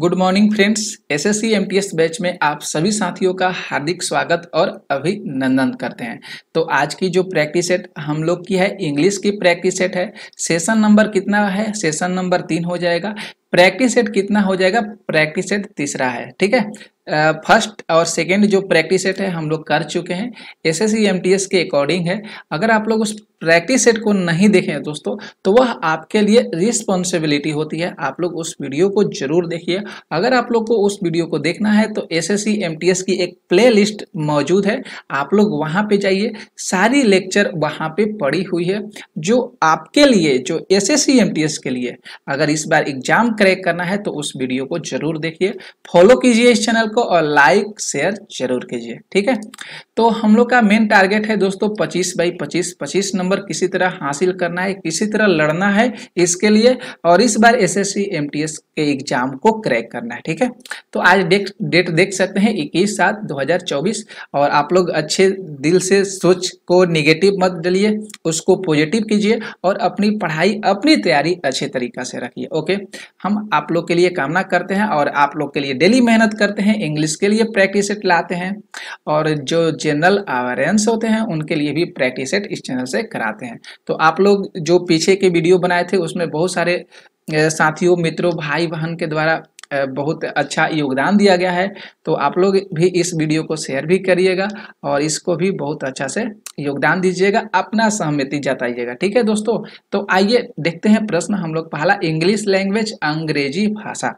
Good morning friends SSC MTS batch में आप सभी साथियों का हार्दिक स्वागत और अभिनंदन करते हैं तो आज की जो प्रैक्टिस सेट हम लोग की है इंग्लिश की प्रैक्टिस सेट है सेशन नंबर कितना है सेशन नंबर तीन हो जाएगा प्रैक्टिस सेट कितना हो जाएगा प्रैक्टिस सेट तीसरा है ठीक है फर्स्ट और सेकेंड जो प्रैक्टिस सेट है हम लोग कर चुके हैं एस एस के अकॉर्डिंग है अगर आप लोग उस प्रैक्टिस सेट को नहीं देखें दोस्तों तो वह आपके लिए रिस्पॉन्सिबिलिटी होती है आप लोग उस वीडियो को जरूर देखिए अगर आप लोग को उस वीडियो को देखना है तो एस एस की एक प्ले लिस्ट मौजूद है आप लोग वहाँ पर जाइए सारी लेक्चर वहाँ पर पड़ी हुई है जो आपके लिए जो एस एस के लिए अगर इस बार एग्जाम क्रैक करना है तो उस वीडियो को जरूर देखिए फॉलो कीजिए इस चैनल को और लाइक शेयर जरूर कीजिए ठीक है तो हम लोग का मेन टारगेट है दोस्तों पच्चीस बाई पच्चीस पच्चीस नंबर किसी तरह हासिल करना है किसी तरह लड़ना है इसके लिए और इस बार एस एस के एग्जाम को क्रैक करना है ठीक है तो आज डेट देख सकते हैं इक्कीस सात दो और आप लोग अच्छे दिल से सोच को निगेटिव मत डलिए उसको पॉजिटिव कीजिए और अपनी पढ़ाई अपनी तैयारी अच्छे तरीका से रखिए ओके हम आप लोग के लिए कामना करते हैं और आप लोग के लिए डेली मेहनत करते हैं इंग्लिश के लिए प्रैक्टिस सेट लाते हैं और जो जनरल अवेयरेंस होते हैं उनके लिए भी प्रैक्टिस सेट इस चैनल से कराते हैं तो आप लोग जो पीछे के वीडियो बनाए थे उसमें बहुत सारे साथियों मित्रों भाई बहन के द्वारा बहुत अच्छा योगदान दिया गया है तो आप लोग भी इस वीडियो को शेयर भी करिएगा और इसको भी बहुत अच्छा से योगदान दीजिएगा अपना सहमति जताइएगा ठीक है दोस्तों तो आइए देखते हैं प्रश्न हम लोग पहला इंग्लिश लैंग्वेज अंग्रेजी भाषा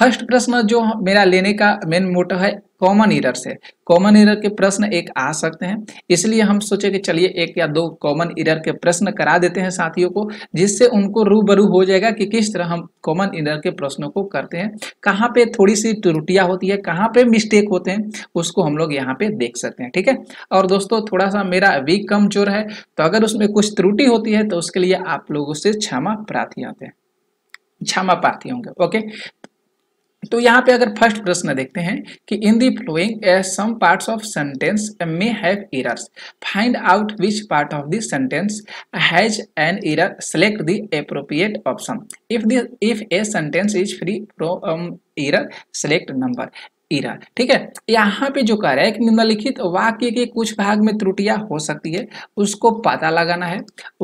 फर्स्ट प्रश्न जो मेरा लेने का मेन मोटो है कॉमन एरर से कॉमन एरर के प्रश्न एक आ सकते हैं इसलिए हम सोचे कि चलिए एक या दो कॉमन एरर के प्रश्न करा देते हैं साथियों को जिससे उनको रूबरू हो जाएगा कि किस तरह हम कॉमन एरर के प्रश्नों को करते हैं कहाँ पे थोड़ी सी त्रुटियाँ होती है कहाँ पे मिस्टेक होते हैं उसको हम लोग यहाँ पे देख सकते हैं ठीक है और दोस्तों थोड़ा सा मेरा वीक कमजोर है तो अगर उसमें कुछ त्रुटि होती है तो उसके लिए आप लोगों से क्षमा प्रार्थी आते हैं क्षमा प्रार्थी होंगे ओके तो यहाँ पे अगर फर्स्ट प्रश्न देखते हैं कि in the following some parts of sentence may have errors find out which part of this sentence has an error select the appropriate option if the if a sentence is free from error select number error ठीक है यहाँ पे जो कह रहा है कि निम्नलिखित वाक्य के कुछ भाग में त्रुटियां हो सकती है उसको पता लगाना है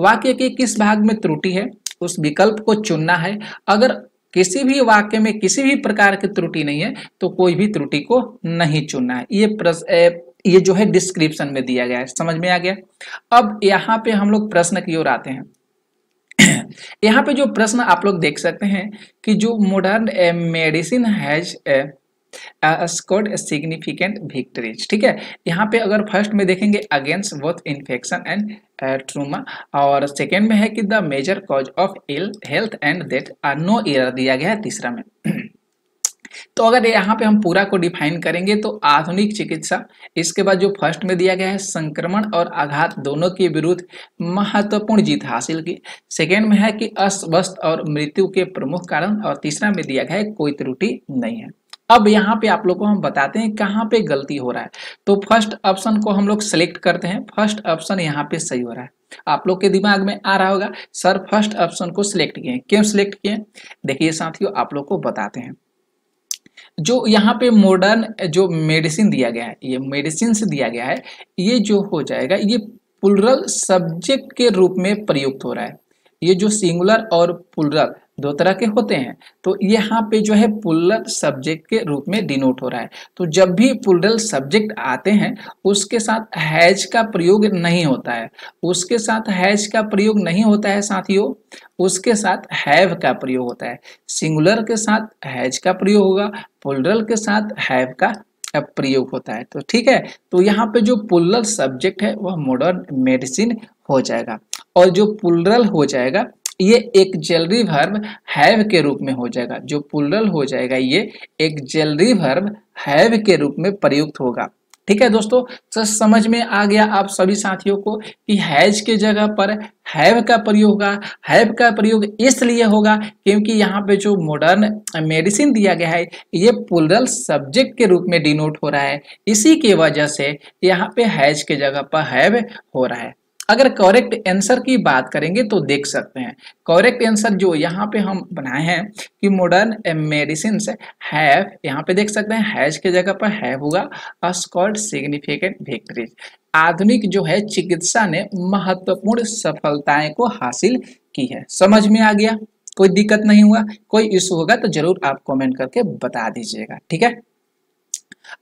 वाक्य के किस भाग में त्रुटि है उस विकल्प को चुनना है अगर किसी भी वाक्य में किसी भी प्रकार की त्रुटि नहीं है तो कोई भी त्रुटि को नहीं चुनना है ये ये जो है डिस्क्रिप्शन में दिया गया है समझ में आ गया अब यहाँ पे हम लोग प्रश्न की ओर आते हैं यहाँ पे जो प्रश्न आप लोग देख सकते हैं कि जो modern medicine has scored significant victories ठीक है यहाँ पे अगर फर्स्ट में देखेंगे against both infection and trauma और सेकेंड में है कि the major cause of ill health and death are no error दिया गया है तीसरा में तो अगर यहाँ पे हम पूरा को डिफाइन करेंगे तो आधुनिक चिकित्सा इसके बाद जो फर्स्ट में दिया गया है संक्रमण और आघात दोनों के विरुद्ध महत्वपूर्ण जीत हासिल की सेकेंड में है कि अस्वस्थ और मृत्यु के प्रमुख कारण और तीसरा में दिया गया है कोई त्रुटि नहीं है अब यहाँ पे आप लोग को हम बताते हैं कहाँ पे गलती हो रहा है तो फर्स्ट ऑप्शन को हम लोग सेलेक्ट करते हैं फर्स्ट ऑप्शन यहाँ पे सही हो रहा है आप लोग के दिमाग में आ रहा होगा सर फर्स्ट ऑप्शन को सिलेक्ट किए क्यों सिलेक्ट किए देखिए साथियों आप लोग को बताते हैं जो यहाँ पे मॉडर्न जो मेडिसिन दिया गया है ये मेडिसिन से दिया गया है ये जो हो जाएगा ये पुलरल सब्जेक्ट के रूप में प्रयुक्त हो रहा है ये जो सिंगुलर और पुलरल दो तरह के होते हैं तो यहाँ पे जो है पुलर सब्जेक्ट के रूप में डिनोट हो रहा है तो जब भी पुलरल सब्जेक्ट आते हैं उसके साथ हैज का प्रयोग नहीं होता है उसके साथ हैज का प्रयोग नहीं होता है साथियों उसके साथ हैव का प्रयोग होता है सिंगुलर के साथ हैज का प्रयोग होगा पुलरल के साथ हैव का प्रयोग होता है तो ठीक है तो यहाँ पे जो पुलर सब्जेक्ट है वह मॉडर्न मेडिसिन हो जाएगा और जो पुलरल हो जाएगा ये एक जेलरी वर्ब हैव के रूप में हो जाएगा जो पुलरल हो जाएगा ये एक जेलरी वर्ब हैव के रूप में प्रयुक्त होगा ठीक है दोस्तों तो समझ में आ गया आप सभी साथियों को कि हैज के जगह पर हैव का प्रयोग होगा हैव का प्रयोग इसलिए होगा क्योंकि यहाँ पे जो मॉडर्न मेडिसिन दिया गया है ये पुलरल सब्जेक्ट के रूप में डिनोट हो रहा है इसी की वजह से यहाँ पे हैज के जगह पर हैव हो रहा है अगर करेक्ट आंसर की बात करेंगे तो देख सकते हैं करेक्ट आंसर जो यहाँ पे हम बनाए हैं कि मॉडर्न मेडिसिन हैव यहाँ पे देख सकते हैं हैज के जगह पर हैव हुआ अस्कॉल्ड सिग्निफिकेंट विक्ट्रीज आधुनिक जो है चिकित्सा ने महत्वपूर्ण सफलताएं को हासिल की है समझ में आ गया कोई दिक्कत नहीं हुआ कोई इशू होगा तो जरूर आप कमेंट करके बता दीजिएगा ठीक है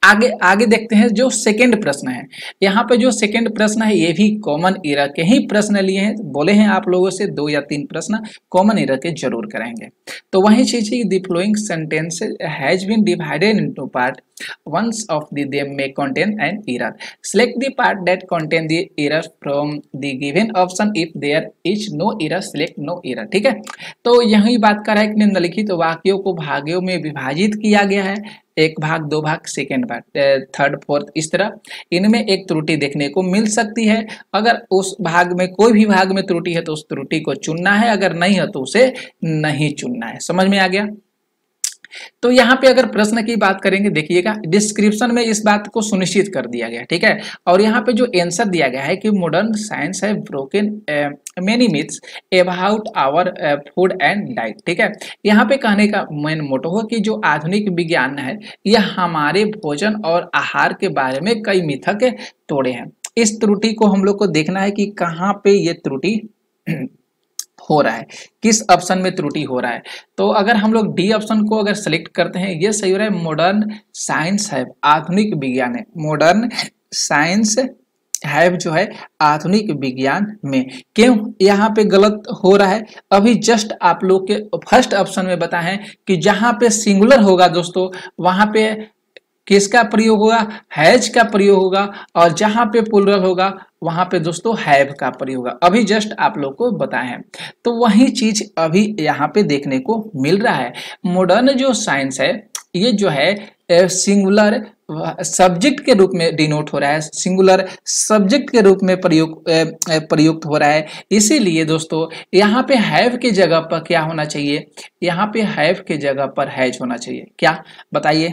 आगे आगे देखते हैं जो सेकंड प्रश्न है यहाँ पे जो सेकंड प्रश्न है ये भी कॉमन इरा के ही प्रश्न लिए हैं बोले हैं आप लोगों से दो या तीन प्रश्न कॉमन इरा के जरूर करेंगे तो वही चीज है the following sentence has been divided into part ones of the them may contain an error select the part that contain the error from the given option if there is no error select no error ठीक है तो यही बात कर रहा है निम्नलिखित तो वाक्यों को भागों में विभाजित किया गया है एक भाग दो भाग सेकेंड भाग थर्ड फोर्थ इस तरह इनमें एक त्रुटि देखने को मिल सकती है अगर उस भाग में कोई भी भाग में त्रुटि है तो उस त्रुटि को चुनना है अगर नहीं है तो उसे नहीं चुनना है समझ में आ गया तो यहाँ पे अगर प्रश्न की बात करेंगे देखिएगा डिस्क्रिप्शन में इस बात को सुनिश्चित कर दिया गया ठीक है और यहाँ पे जो आंसर दिया गया है कि मॉडर्न साइंस है broken many myths about our food and diet ठीक है यहाँ पे कहने का मेन मोटो हो कि जो आधुनिक विज्ञान है यह हमारे भोजन और आहार के बारे में कई मिथक तोड़े हैं इस त्रुटि को हम लोग को देखना है कि कहाँ पे ये त्रुटि हो रहा है किस ऑप्शन में त्रुटि हो रहा है तो अगर हम लोग डी ऑप्शन को अगर सेलेक्ट करते हैं ये सही हो रहा है मॉडर्न साइंस है आधुनिक विज्ञान है मॉडर्न साइंस हैव जो है आधुनिक विज्ञान में क्यों यहाँ पे गलत हो रहा है अभी जस्ट आप लोग के फर्स्ट ऑप्शन में बताएं कि जहाँ पे सिंगुलर होगा दोस्तों वहाँ पे किसका प्रयोग होगा हैज का प्रयोग होगा और जहाँ पे पुलर होगा वहाँ पे दोस्तों हैव का प्रयोग अभी जस्ट आप लोग को बताए हैं तो वही चीज अभी यहाँ पे देखने को मिल रहा है मॉडर्न जो साइंस है ये जो है सिंगुलर सब्जेक्ट के रूप में डिनोट हो रहा है सिंगुलर सब्जेक्ट के रूप में प्रयोग प्रयुक्त हो रहा है इसीलिए दोस्तों यहाँ पे हैव के जगह पर क्या होना चाहिए यहाँ पे हैव के जगह पर हैज होना चाहिए क्या बताइए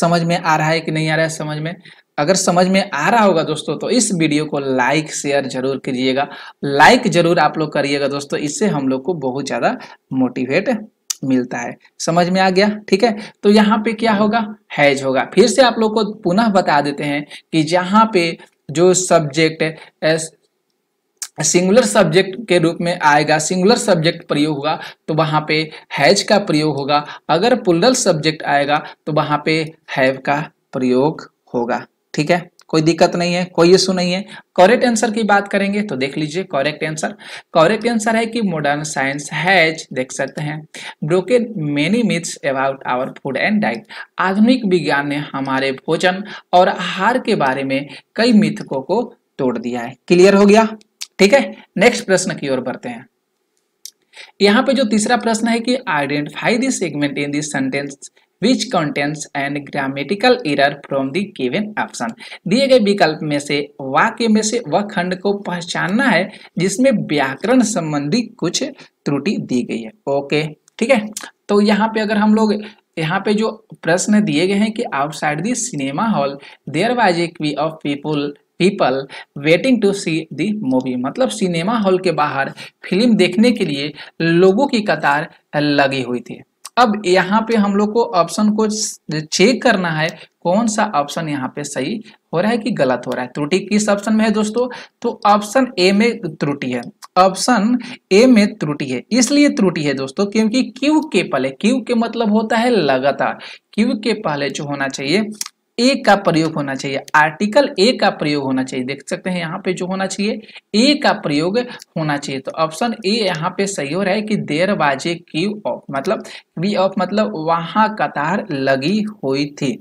समझ में आ रहा है कि नहीं आ रहा है समझ में अगर समझ में आ रहा होगा दोस्तों तो इस वीडियो को लाइक शेयर जरूर करिएगा लाइक जरूर आप लोग करिएगा दोस्तों इससे हम लोग को बहुत ज़्यादा मोटिवेट मिलता है समझ में आ गया ठीक है तो यहाँ पे क्या होगा हैज होगा फिर से आप लोग को पुनः बता देते हैं कि जहाँ पे जो सब्जेक्ट सिंगुलर सब्जेक्ट के रूप में आएगा सिंगुलर सब्जेक्ट प्रयोग होगा तो वहां पे हैज का प्रयोग होगा अगर पुलरल सब्जेक्ट आएगा तो वहां पे हैव का प्रयोग होगा ठीक है कोई दिक्कत नहीं है कोई इशू नहीं है करेक्ट आंसर की बात करेंगे तो देख लीजिए करेक्ट आंसर करेक्ट आंसर है कि मॉडर्न साइंस हैज देख सकते हैं broken many myths about our food and diet आधुनिक विज्ञान ने हमारे भोजन और आहार के बारे में कई मिथकों को तोड़ दिया है क्लियर हो गया ठीक है नेक्स्ट प्रश्न की ओर बढ़ते हैं यहाँ पे जो तीसरा प्रश्न है कि identify this segment in this sentence which contains an grammatical error from the given option दिए गए विकल्प में से वाक्य में से वह खंड को पहचानना है जिसमें व्याकरण संबंधी कुछ त्रुटि दी गई है ओके ठीक है तो यहाँ पे अगर हम लोग यहाँ पे जो प्रश्न दिए गए हैं कि outside the cinema hall there was a queue of people people waiting to see the movie मतलब सिनेमा हॉल के बाहर फिल्म देखने के लिए लोगों की कतार लगी हुई थी अब यहाँ पे हम लोग को ऑप्शन को चेक करना है कौन सा ऑप्शन यहाँ पे सही हो रहा है कि गलत हो रहा है त्रुटि किस ऑप्शन में है दोस्तों तो ऑप्शन ए में त्रुटि है ऑप्शन ए में त्रुटि है इसलिए त्रुटि है दोस्तों क्योंकि क्यू के पहले क्यू के मतलब होता है लगातार क्यू के पहले जो होना चाहिए ए का प्रयोग होना चाहिए आर्टिकल ए का प्रयोग होना चाहिए देख सकते हैं यहाँ पे जो होना चाहिए ए का प्रयोग होना चाहिए तो ऑप्शन ए यहाँ पे सही हो रहा है कि देर बाजे क्यू ऑफ मतलब वी ऑफ मतलब वहां कतार लगी हुई थी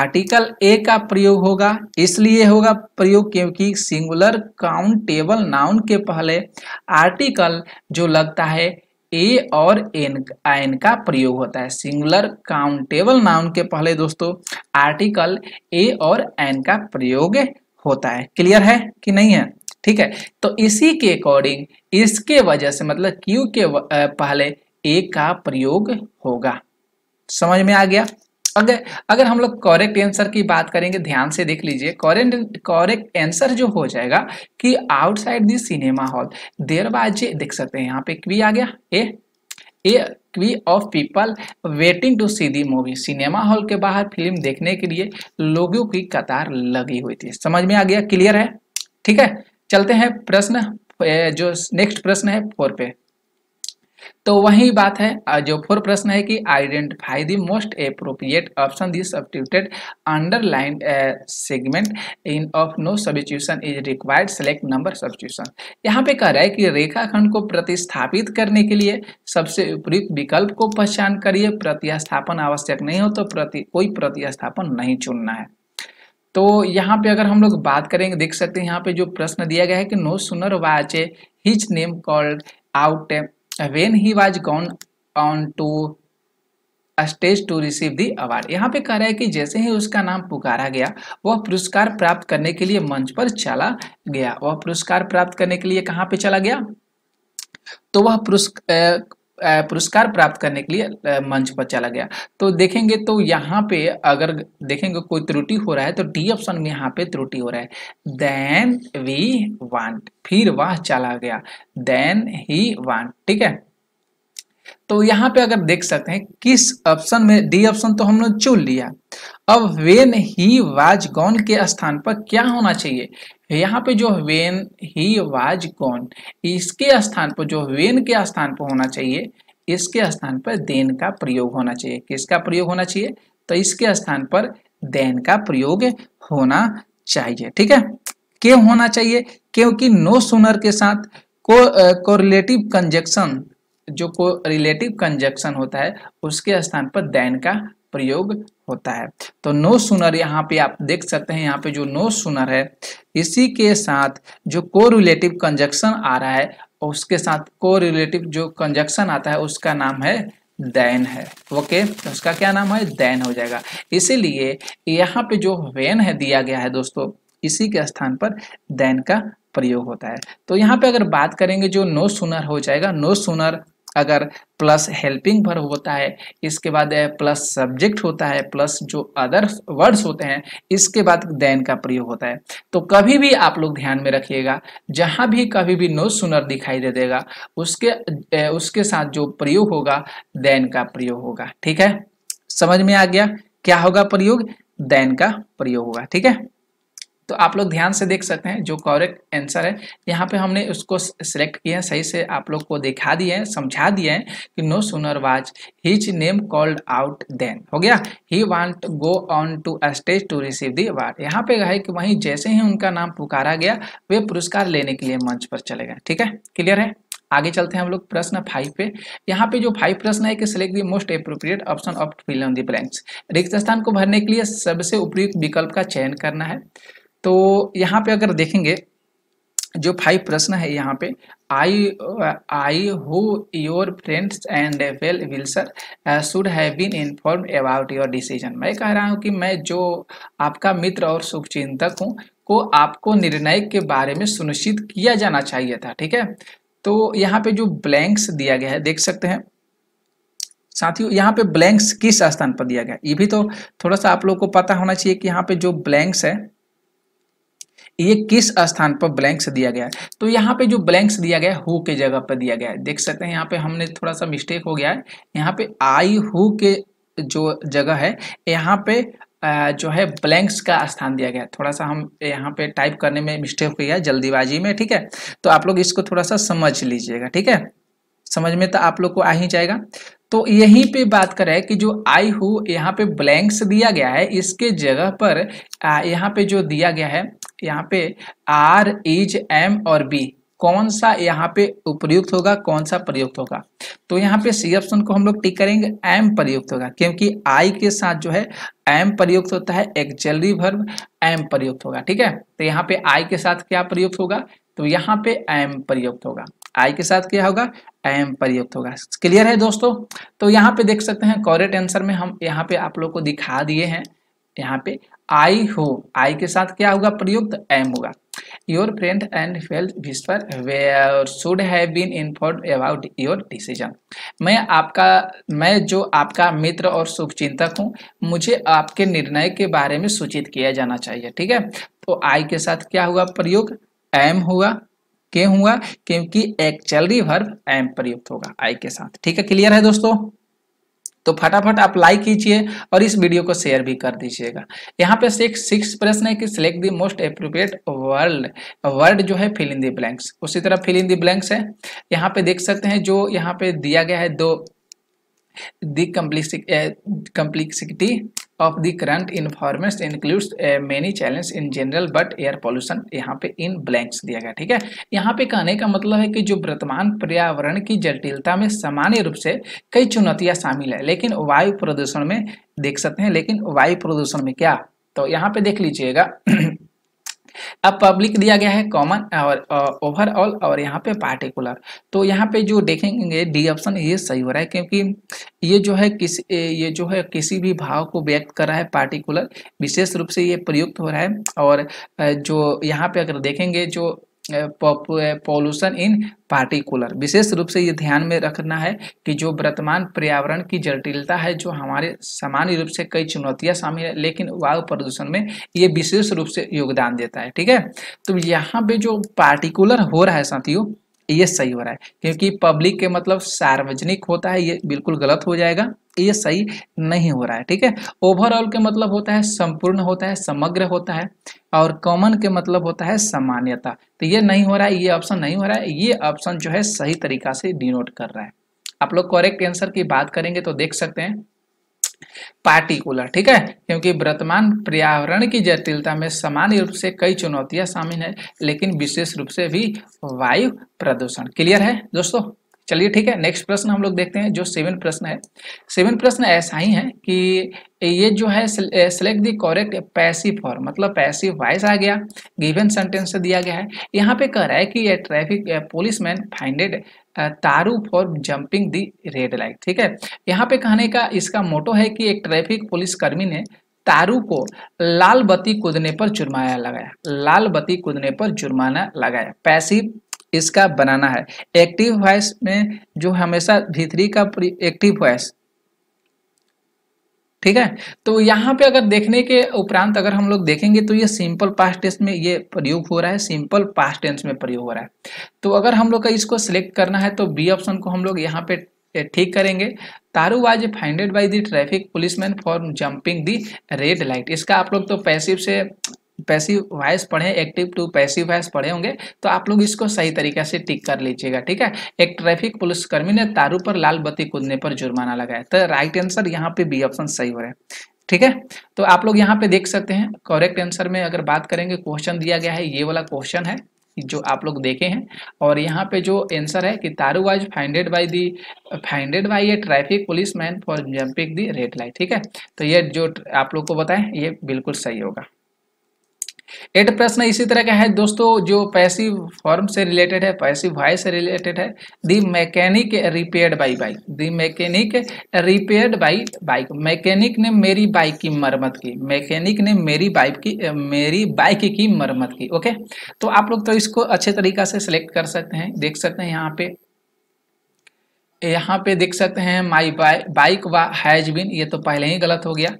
आर्टिकल ए का प्रयोग होगा इसलिए होगा प्रयोग क्योंकि सिंगुलर काउंटेबल नाउन के पहले आर्टिकल जो लगता है ए और एन आयन का प्रयोग होता है सिंगुलर काउंटेबल नाउन के पहले दोस्तों आर्टिकल ए और एन का प्रयोग होता है क्लियर है कि नहीं है ठीक है तो इसी के अकॉर्डिंग इसके वजह से मतलब क्यू के पहले ए का प्रयोग होगा समझ में आ गया अगर अगर हम लोग करेक्ट आंसर की बात करेंगे ध्यान से देख लीजिए करेंट करेक्ट आंसर जो हो जाएगा कि outside the cinema hall there बाद देख सकते हैं यहाँ पे क्वी आ गया a a queue of people waiting to see the movie cinema hall के बाहर फिल्म देखने के लिए लोगों की कतार लगी हुई थी समझ में आ गया क्लियर है ठीक है चलते हैं प्रश्न जो नेक्स्ट प्रश्न है फोर पे तो वही बात है जो फोर प्रश्न है कि identify the most appropriate option this substituted underlined segment in of no substitution is required select number substitution यहाँ पे कह रहा है कि रेखाखंड को प्रतिस्थापित करने के लिए सबसे उपयुक्त विकल्प को पहचान करिए प्रतिस्थापन आवश्यक नहीं हो तो प्रति कोई प्रतिस्थापन नहीं चुनना है तो यहाँ पे अगर हम लोग बात करेंगे देख सकते हैं यहाँ पे जो प्रश्न दिया गया है कि no sooner was his name called out when he was gone on to stage to receive the award यहाँ पे कह रहा है कि जैसे ही उसका नाम पुकारा गया वह पुरस्कार प्राप्त करने के लिए मंच पर चला गया वह पुरस्कार प्राप्त करने के लिए कहाँ पे चला गया तो वह पुरस्कार पुरस्कार प्राप्त करने के लिए मंच पर चला गया तो देखेंगे तो यहाँ पे अगर देखेंगे कोई त्रुटि हो रहा है तो डी ऑप्शन में यहाँ पे त्रुटि हो रहा है देन वी वांट फिर वह चला गया देन ही वांट ठीक है तो यहाँ पे अगर देख सकते हैं किस ऑप्शन में डी ऑप्शन तो हमने चुन लिया अब वेन ही वाज गॉन के स्थान पर क्या होना चाहिए यहाँ पे जो वेन ही वाज कौन इसके स्थान पर जो वेन के स्थान पर होना चाहिए इसके स्थान पर देन का प्रयोग होना चाहिए किसका प्रयोग होना चाहिए तो इसके स्थान पर देन का प्रयोग होना चाहिए ठीक है क्यों होना चाहिए क्योंकि नो सुनर के साथ को कोरिलेटिव कंजक्शन जो को रिलेटिव कंजक्शन होता है उसके स्थान पर देन का प्रयोग होता है तो नो सुनर यहाँ पे आप देख सकते हैं यहाँ पे जो नो सुनर है इसी के साथ जो को रिलेटिव कंजक्शन आ रहा है उसके साथ को रिलेटिव जो कंजक्शन आता है उसका नाम है दैन है ओके तो उसका क्या नाम है दैन हो जाएगा इसीलिए यहाँ पे जो वेन है दिया गया है दोस्तों इसी के स्थान पर दैन का प्रयोग होता है तो यहाँ पे अगर बात करेंगे जो नो सुनर हो जाएगा नो सुनर अगर प्लस हेल्पिंग भर होता है इसके बाद प्लस सब्जेक्ट होता है प्लस जो अदर वर्ड्स होते हैं इसके बाद देन का प्रयोग होता है तो कभी भी आप लोग ध्यान में रखिएगा जहां भी कभी भी नो सुनर दिखाई दे देगा उसके उसके साथ जो प्रयोग होगा देन का प्रयोग होगा ठीक है समझ में आ गया क्या होगा प्रयोग देन का प्रयोग होगा ठीक है तो आप लोग ध्यान से देख सकते हैं जो करेक्ट आंसर है यहाँ पे हमने उसको सिलेक्ट किया है सही से आप लोग को दिखा दिए हैं समझा दिए हैं कि no sooner was his name called out then हो गया he want go on to a stage to receive the award यहाँ पे है कि वहीं जैसे ही उनका नाम पुकारा गया वे पुरस्कार लेने के लिए मंच पर चले गए ठीक है क्लियर है आगे चलते हैं हम लोग प्रश्न फाइव पे यहाँ पे जो फाइव प्रश्न है कि select the most appropriate option of fill on the blanks रिक्त स्थान को भरने के लिए सबसे उपयुक्त विकल्प का चयन करना है तो यहाँ पे अगर देखेंगे जो फाइव प्रश्न है यहाँ पे I I who your friends and well विल्सर should have been inform about your decision मैं कह रहा हूँ कि मैं जो आपका मित्र और शुभचिंतक हूँ को आपको निर्णय के बारे में सुनिश्चित किया जाना चाहिए था ठीक है तो यहाँ पे जो ब्लैंक्स दिया गया है देख सकते हैं साथियों यहाँ पे ब्लैंक्स किस स्थान पर दिया गया ये भी तो थोड़ा सा आप लोग को पता होना चाहिए कि यहाँ पे जो ब्लैंक्स है ये किस स्थान पर ब्लैंक्स दिया गया है तो यहाँ पे जो ब्लैंक्स दिया गया है हु के जगह पर दिया गया है देख सकते हैं यहाँ पे हमने थोड़ा सा मिस्टेक हो गया है यहाँ पे आई हु के जो जगह है यहाँ पे जो है ब्लैंक्स का स्थान दिया गया थोड़ा सा हम यहाँ पे टाइप करने में मिस्टेक हो है जल्दीबाजी में ठीक है तो आप लोग इसको थोड़ा सा समझ लीजिएगा ठीक है समझ में तो आप लोग को आ ही जाएगा तो यहीं पे बात करें कि जो आई हु यहाँ पे ब्लैंक्स दिया गया है इसके जगह पर यहाँ पे जो दिया गया है यहाँ पे आर इज एम और बी कौन सा यहाँ पे उपयुक्त होगा कौन सा प्रयुक्त होगा तो यहाँ पे सी ऑप्शन को हम लोग टिक करेंगे एम प्रयुक्त होगा क्योंकि आई के साथ जो है एम प्रयुक्त होता है एक्जलरी भर्व एम प्रयुक्त होगा ठीक है तो यहाँ पे आई के साथ क्या प्रयुक्त होगा तो यहाँ पे एम प्रयुक्त होगा आई के साथ क्या होगा एम प्रयुक्त होगा क्लियर है दोस्तों तो यहाँ पे देख सकते हैं कॉरेक्ट आंसर में हम यहाँ पे आप लोग को दिखा दिए हैं यहाँ पे आई हो आई के साथ क्या होगा प्रयुक्त एम होगा your friend and failed whisper where should have been inform about your decision मैं आपका मैं जो आपका मित्र और शुभचिंतक हूँ मुझे आपके निर्णय के बारे में सूचित किया जाना चाहिए ठीक है तो आई के साथ क्या हुआ प्रयोग एम हुआ क्यों हुआ क्योंकि एक्चुअली वर्ब एम प्रयुक्त होगा आई के साथ ठीक है क्लियर है दोस्तों तो फटाफट लाइक कीजिए और इस वीडियो को शेयर भी कर दीजिएगा यहाँ पे सिक्स सिक्स प्रश्न है कि select the most appropriate world word जो है फिल इन दी ब्लैंक्स उसी तरह फिल इन दी ब्लैंक्स है यहाँ पे देख सकते हैं जो यहाँ पे दिया गया है though the complexity of the current informants includes many challenge in general but air pollution यहाँ पे इन ब्लैंक्स दिया गया ठीक है यहाँ पे कहने का मतलब है कि जो वर्तमान पर्यावरण की जटिलता में सामान्य रूप से कई चुनौतियाँ शामिल है लेकिन वायु प्रदूषण में देख सकते हैं लेकिन वायु प्रदूषण में क्या तो यहाँ पे देख लीजिएगा अब पब्लिक दिया गया है कॉमन और ओवरऑल और, और यहाँ पे पार्टिकुलर तो यहाँ पे जो देखेंगे डी ऑप्शन ये सही हो रहा है क्योंकि ये जो है किसी ये जो है किसी भी भाव को व्यक्त कर रहा है पार्टिकुलर विशेष रूप से ये प्रयुक्त हो रहा है और जो यहाँ पे अगर देखेंगे जो पॉल्यूशन इन पार्टिकुलर विशेष रूप से ये ध्यान में रखना है कि जो वर्तमान पर्यावरण की जटिलता है जो हमारे सामान्य रूप से कई चुनौतियां शामिल है लेकिन वायु प्रदूषण में ये विशेष रूप से योगदान देता है ठीक है तो यहाँ पे जो पार्टिकुलर हो रहा है साथियों ये सही हो रहा है क्योंकि पब्लिक के मतलब सार्वजनिक होता है ये बिल्कुल गलत हो जाएगा ये सही नहीं हो रहा है ठीक है ओवरऑल के मतलब होता है संपूर्ण होता है समग्र होता है और कॉमन के मतलब होता है सामान्यता तो ये नहीं हो रहा है ये ऑप्शन नहीं हो रहा है ये ऑप्शन जो है सही तरीका से डिनोट कर रहा है आप लोग करेक्ट आंसर की बात करेंगे तो देख सकते हैं पार्टिकुलर ठीक है क्योंकि वर्तमान पर्यावरण की जटिलता में सामान्य रूप से कई चुनौतियां शामिल है लेकिन विशेष रूप से भी वायु प्रदूषण क्लियर है दोस्तों चलिए ठीक है नेक्स्ट प्रश्न हम लोग देखते हैं जो सेवन प्रश्न है सेवन प्रश्न ऐसा ही है कि ये जो है select the correct passive form मतलब पैसिव वाइस आ गया गिवन सेंटेंस से दिया गया है यहाँ पे कह रहा है कि traffic police man fined Taru for jumping the red light ठीक है यहाँ पे कहने का इसका मोटो है कि एक ट्रैफिक पुलिसकर्मी ने तारू को लाल बत्ती कूदने पर जुर्माना लगाया लाल बत्ती कूदने पर जुर्माना लगाया पैसिव इसका बनाना है एक्टिव वॉइस में जो हमेशा भीतरी का एक्टिव वॉइस ठीक है तो यहाँ पे अगर देखने के उपरांत अगर हम लोग देखेंगे तो ये सिंपल पास्ट टेंस में ये प्रयोग हो रहा है सिंपल पास्ट टेंस में प्रयोग हो रहा है तो अगर हम लोग का इसको सिलेक्ट करना है तो बी ऑप्शन को हम लोग यहाँ पे ठीक करेंगे Taru was fined by the traffic policeman for jumping the red light इसका आप लोग तो पैसिव से पैसिव वॉइस पढ़े एक्टिव टू पैसिव वॉइस पढ़े होंगे तो आप लोग इसको सही तरीके से टिक कर लीजिएगा ठीक है एक ट्रैफिक पुलिसकर्मी ने तारू पर लाल बत्ती कूदने पर जुर्माना लगाया तो राइट आंसर यहाँ पे बी ऑप्शन सही हो रहा है ठीक है तो आप लोग यहाँ पे देख सकते हैं करेक्ट आंसर में अगर बात करेंगे क्वेश्चन दिया गया है ये वाला क्वेश्चन है जो आप लोग देखे हैं और यहाँ पे जो आंसर है कि Taru was fined by the fined by a traffic police man for jumping the red light ठीक है तो ये जो आप लोग को बताएं ये बिल्कुल सही होगा एट प्रश्न इसी तरह का है दोस्तों जो पैसिव फॉर्म से रिलेटेड है पैसिव वाई से रिलेटेड है the mechanic repaired my bike the mechanic repaired my bike mechanic ने मेरी बाइक की मरम्मत की मैकेनिक ने मेरी बाइक की मेरी बाइक की मरम्मत की ओके तो आप लोग तो इसको अच्छे तरीका से सिलेक्ट कर सकते हैं देख सकते हैं यहाँ पे यहाँ पे देख सकते हैं माई बाइक वा हैज बिन ये तो पहले ही गलत हो गया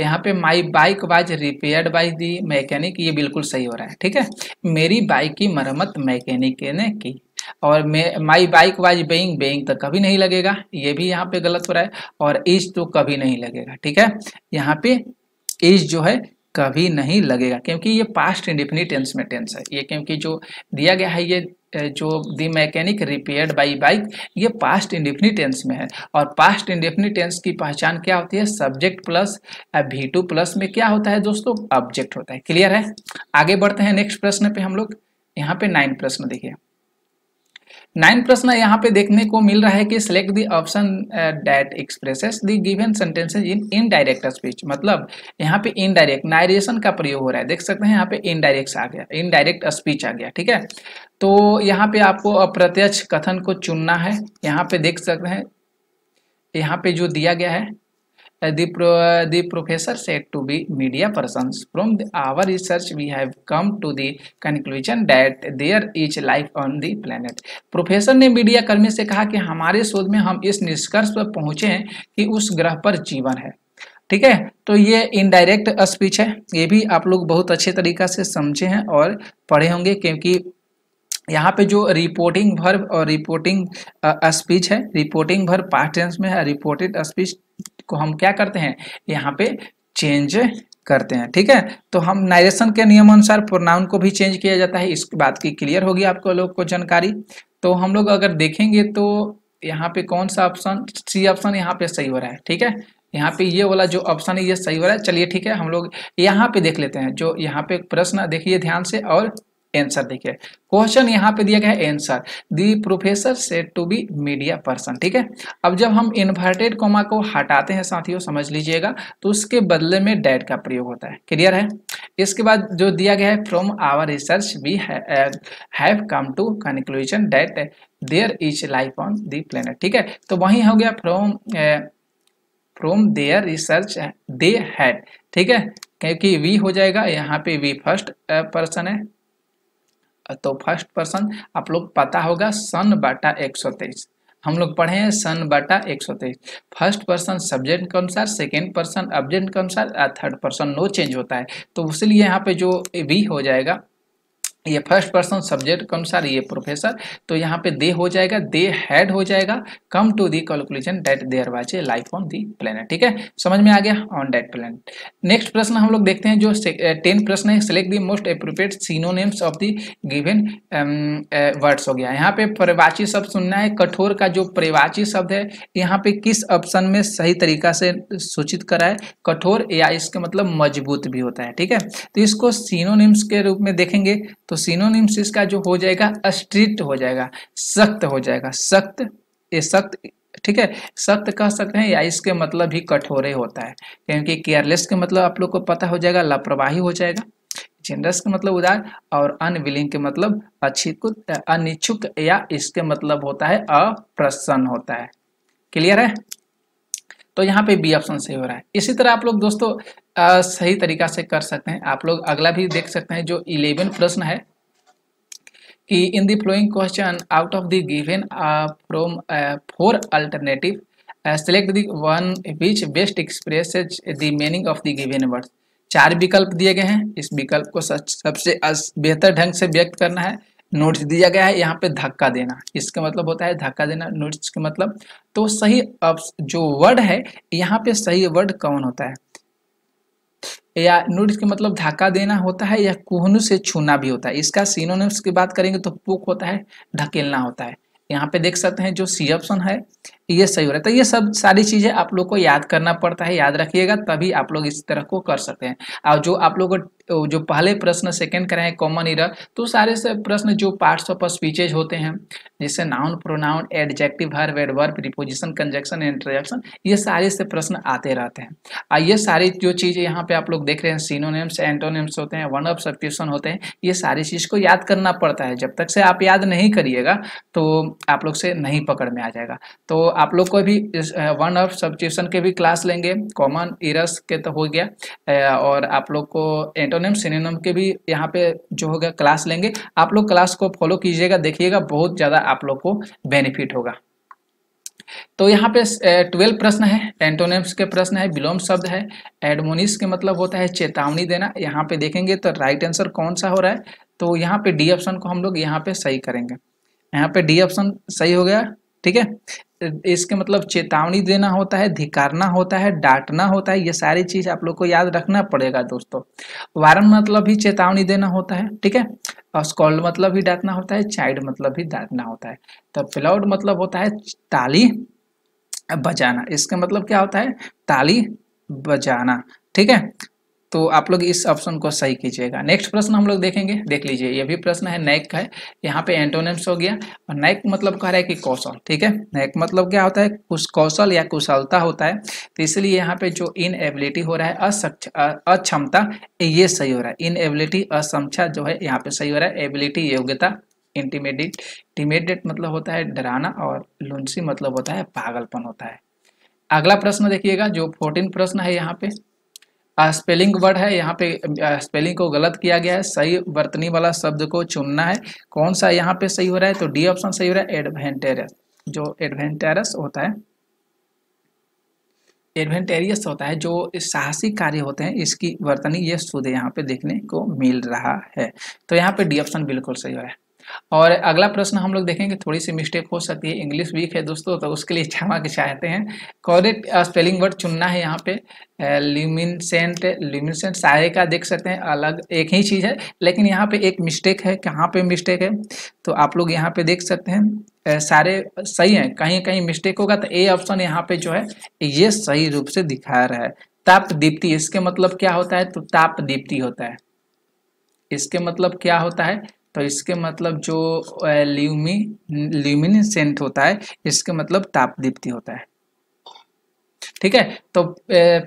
यहाँ पे my bike was repair by the mechanic ये बिल्कुल सही हो रहा है ठीक है मेरी बाइक की मरम्मत मैकेनिक ने की और my bike was being being तो कभी नहीं लगेगा ये भी यहाँ पे गलत हो रहा है और इज तो कभी नहीं लगेगा ठीक है यहाँ पे इज जो है कभी नहीं लगेगा क्योंकि ये पास्ट इंडिफिनिट टेंस में टेंस है ये क्योंकि जो दिया गया है ये जो the mechanic repaired my bike ये पास्ट इंडिफिनिट टेंस में है और पास्ट इंडिफिनिट टेंस की पहचान क्या होती है subject plus V two plus में क्या होता है दोस्तों ऑब्जेक्ट होता है क्लियर है आगे बढ़ते हैं नेक्स्ट प्रश्न पे हम लोग यहाँ पे नाइन प्रश्न देखिए नाइन प्रश्न यहाँ पे देखने को मिल रहा है कि select the option that expresses the given sentences in indirect speech मतलब यहाँ पे इनडायरेक्ट नायरेशन का प्रयोग हो रहा है देख सकते हैं यहाँ पे इनडायरेक्ट आ गया इनडायरेक्ट स्पीच आ गया ठीक है तो यहाँ पे आपको अप्रत्यक्ष कथन को चुनना है यहाँ पे देख सकते हैं यहाँ पे जो दिया गया है the, pro, the professor said to be media persons. From the, our research, we have come to the conclusion that there is life on the planet. Professor ने मीडिया कर्मी से कहा कि हमारे शोध में हम इस निष्कर्ष पर पहुंचे हैं कि उस ग्रह पर जीवन है ठीक है तो ये इनडायरेक्ट स्पीच है ये भी आप लोग बहुत अच्छे तरीका से समझे हैं और पढ़े होंगे क्योंकि यहाँ पे जो रिपोर्टिंग भर और रिपोर्टिंग स्पीच है रिपोर्टिंग भर पास्ट टेंस में है रिपोर्टेड स्पीच को हम क्या करते हैं यहाँ पे चेंज करते हैं ठीक है तो हम नाइरेशन के नियम अनुसार प्रोनाउन को भी चेंज किया जाता है इस बात की क्लियर होगी आपको लोग को जानकारी तो हम लोग अगर देखेंगे तो यहाँ पे कौन सा ऑप्शन सी ऑप्शन यहाँ पे सही हो रहा है ठीक है यहाँ पे ये वाला जो ऑप्शन है ये सही हो रहा है चलिए ठीक है हम लोग यहाँ पे देख लेते हैं जो यहाँ पे प्रश्न देखिए ध्यान से और आंसर देखिए क्वेश्चन यहाँ पे दिया गया है answer the professor said to the media person ठीक है अब जब हम इन्वर्टेड कोमा को हटाते हैं साथियों समझ लीजिएगा तो उसके बदले में डेट का प्रयोग होता है क्लियर है इसके बाद जो दिया गया है from our research we have come to conclusion that there is life on the planet ठीक है तो वही हो गया from from their research they had ठीक है क्योंकि वी हो जाएगा यहाँ पे वी फर्स्ट पर्सन है तो फर्स्ट पर्सन आप लोग पता होगा सन बाटा एक सौ तेईस हम लोग पढ़े हैं सन बाटा एक सौ तेईस फर्स्ट पर्सन सब्जेक्ट के अनुसार सेकेंड पर्सन ऑब्जेक्ट के अनुसार थर्ड पर्सन नो चेंज होता है तो इसलिए यहाँ पे जो भी हो जाएगा ये फर्स्ट पर्सन सब्जेक्ट के अनुसार ये प्रोफेसर तो यहाँ पे दे हो जाएगा दे हैड हो जाएगा come to the calculation that there was a life on the planet ठीक है समझ में आ गया ऑन डेट प्लेनेट नेक्स्ट प्रश्न हम लोग देखते हैं जो टेन प्रश्न है select the most appropriate synonyms of the given words हो गया यहाँ पे परिवाची शब्द सुनना है कठोर का जो परिवाची शब्द है यहाँ पे किस ऑप्शन में सही तरीका से सूचित करा है कठोर या इसके मतलब मजबूत भी होता है ठीक है तो इसको सीनोनेम्स के रूप में देखेंगे तो सिनोनिम्स इसका जो हो जाएगा स्ट्रिक्ट हो जाएगा सख्त हो जाएगा सख्त ये सख्त ठीक है सख्त कह सकते हैं या इसके मतलब भी कठोरे होता है क्योंकि केयरलेस के मतलब आप लोग को पता हो जाएगा लापरवाही हो जाएगा जेनरस का मतलब उदार और अनविलिंग के मतलब अच्छी अनिच्छुक या इसके मतलब होता है अप्रसन्न होता है क्लियर है तो यहाँ पे बी ऑप्शन सही हो रहा है इसी तरह आप लोग दोस्तों आ, सही तरीका से कर सकते हैं आप लोग अगला भी देख सकते हैं जो इलेवन प्रश्न है कि in the following question out of the given from four alternative select the one which best express the meaning of the given word चार विकल्प दिए गए हैं इस विकल्प को सबसे बेहतर ढंग से व्यक्त करना है नोट्स दिया गया है यहाँ पे धक्का देना इसका मतलब होता है धक्का देना नोट्स के मतलब तो सही जो वर्ड है यहाँ पे सही वर्ड कौन होता है या नोट्स के मतलब धक्का देना होता है या कोहनू से छूना भी होता है इसका सीनोनिम्स की बात करेंगे तो पुक होता है ढकेलना होता है यहाँ पे देख सकते हैं जो सी ऑप्शन है ये सही हो रहा है तो ये सब सारी चीज़ें आप लोग को याद करना पड़ता है याद रखिएगा तभी आप लोग इस तरह को कर सकते हैं और जो आप लोग जो पहले प्रश्न सेकंड कराए कॉमन इरा तो सारे से प्रश्न जो पार्ट्स ऑफ स्पीचेज होते हैं जैसे नाउन प्रोनाउन एडजेक्टिव हर वेड वर्ब प्रिपोजिशन कंजक्शन इंटरजेक्शन ये सारे से प्रश्न आते रहते हैं और ये सारी जो चीज़ें यहाँ पे आप लोग देख रहे हैं सीनोनेम्स एंटोनेम्स होते हैं वन ऑफ सब्टिशन होते हैं ये सारी चीज़ को याद करना पड़ता है जब तक से आप याद नहीं करिएगा तो आप लोग से नहीं पकड़ में आ जाएगा तो आप लोग को भी वन ऑफ सब्जेक्शन के भी क्लास लेंगे कॉमन इरस के तो हो गया और आप लोग को एंटोनियम सिनेम के भी यहाँ पे जो होगा क्लास लेंगे आप लोग क्लास को फॉलो कीजिएगा देखिएगा बहुत ज़्यादा आप लोग को बेनिफिट होगा तो यहाँ पे ट्वेल्व प्रश्न है एंटोनिम्स के प्रश्न है विलोम शब्द है एडमोनिस के मतलब होता है चेतावनी देना यहाँ पे देखेंगे तो राइट आंसर कौन सा हो रहा है तो यहाँ पे डी ऑप्शन को हम लोग यहाँ पे सही करेंगे यहाँ पे डी ऑप्शन सही हो गया ठीक है इसके मतलब चेतावनी देना होता है धिकारना होता है डांटना होता है ये सारी चीज आप लोग को याद रखना पड़ेगा दोस्तों वारन मतलब भी चेतावनी देना होता है ठीक है और स्कॉल्ड मतलब भी डांटना होता है चाइल्ड मतलब भी डांटना होता है तो फ्लाउड मतलब होता है ताली बजाना इसका मतलब क्या होता है ताली बजाना ठीक है तो आप लोग इस ऑप्शन को सही कीजिएगा नेक्स्ट प्रश्न हम लोग देखेंगे देख लीजिए ये भी प्रश्न है नैक का है यहाँ पे एंटोनेम्स हो गया और नैक मतलब कह रहा है कि कौशल ठीक है नैक मतलब क्या होता है कुछ कौशल या कुशलता होता है तो इसलिए यहाँ पे जो इनएबिलिटी हो रहा है अक्षमता ये सही हो रहा है इनएबिलिटी असमक्षा जो है यहाँ पे सही हो रहा है एबिलिटी योग्यता इंटीमेडिएट इंटीमेडिएट मतलब होता है डराना और लुंसी मतलब होता है पागलपन होता है अगला प्रश्न देखिएगा जो फोर्टीन प्रश्न है यहाँ पे स्पेलिंग वर्ड है यहाँ पे स्पेलिंग को गलत किया गया है सही वर्तनी वाला शब्द को चुनना है कौन सा यहाँ पे सही हो रहा है तो डी ऑप्शन सही हो रहा है एडवेंटेरस जो एडवेंटेरस होता है एडवेंटेरियस होता है जो साहसिक कार्य होते हैं इसकी वर्तनी ये शुद्ध यहाँ पे देखने को मिल रहा है तो यहाँ पे डी ऑप्शन बिल्कुल सही हो रहा है और अगला प्रश्न हम लोग देखेंगे थोड़ी सी मिस्टेक हो सकती है इंग्लिश वीक है दोस्तों तो उसके लिए क्षमा के चाहते हैं कॉरेक्ट स्पेलिंग वर्ड चुनना है यहाँ पे ल्यूमिनसेंट uh, ल्यूमिनसेंट सारे का देख सकते हैं अलग एक ही चीज़ है लेकिन यहाँ पे एक मिस्टेक है कहाँ पे मिस्टेक है तो आप लोग यहाँ पे देख सकते हैं uh, सारे सही हैं कहीं कहीं मिस्टेक होगा तो ए ऑप्शन यहाँ पे जो है ये सही रूप से दिखा रहा है ताप दीप्ति इसके मतलब क्या होता है तो ताप दीप्ति होता है इसके मतलब क्या होता है तो इसके मतलब जो ल्यूमी ल्यूमिनसेंट होता है इसके मतलब तापदीप्ति होता है ठीक है तो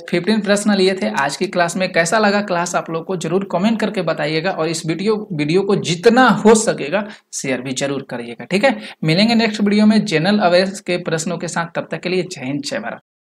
फिफ्टीन प्रश्न लिए थे आज की क्लास में कैसा लगा क्लास आप लोग को जरूर कमेंट करके बताइएगा और इस वीडियो वीडियो को जितना हो सकेगा शेयर भी जरूर करिएगा ठीक है मिलेंगे नेक्स्ट वीडियो में जनरल अवेयर्स के प्रश्नों के साथ तब तक के लिए जय हिंद जय भारत